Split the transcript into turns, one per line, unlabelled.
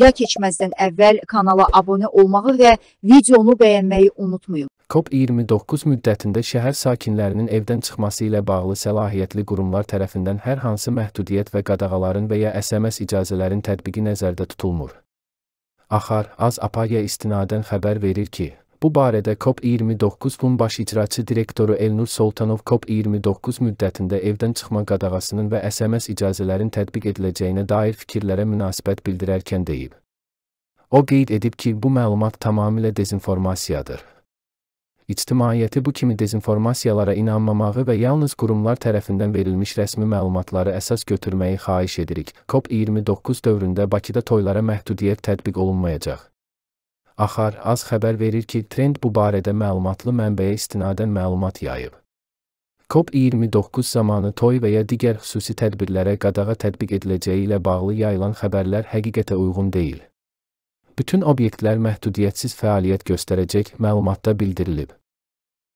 Ya keçməzdən əvvəl kanala abunə olmağı və videonu bəyənməyi unutmayın.
COP29 müddətində şəhər sakinlərinin evdən çıxması ilə bağlı səlahiyyətli qurumlar tərəfindən hər hansı məhdudiyyət və qadağaların və ya SMS icazələrin tətbiqi nəzərdə tutulmur. Axar, Az Apaya istinadən xəbər verir ki, Bu barədə COP29 Bunbaş İcraçı Direktoru Elnur Soltanov COP29 müddətində evdən çıxma qadağasının və SMS icazələrin tətbiq ediləcəyinə dair fikirlərə münasibət bildirərkən deyib. O qeyd edib ki, bu məlumat tamamilə dezinformasiyadır. İctimaiyyəti bu kimi dezinformasiyalara inanmamağı və yalnız qurumlar tərəfindən verilmiş rəsmi məlumatları əsas götürməyi xahiş edirik. COP29 dövründə Bakıda toylara məhdudiyyət tətbiq olunmayacaq. Axar az xəbər verir ki, Trend bu barədə məlumatlı mənbəyə istinadən məlumat yayıb. COP29 zamanı toy və ya digər xüsusi tədbirlərə qadağa tətbiq ediləcəyi ilə bağlı yayılan xəbərlər həqiqətə uyğun deyil.
Bütün obyektlər məhdudiyyətsiz fəaliyyət göstərəcək, məlumatda bildirilib.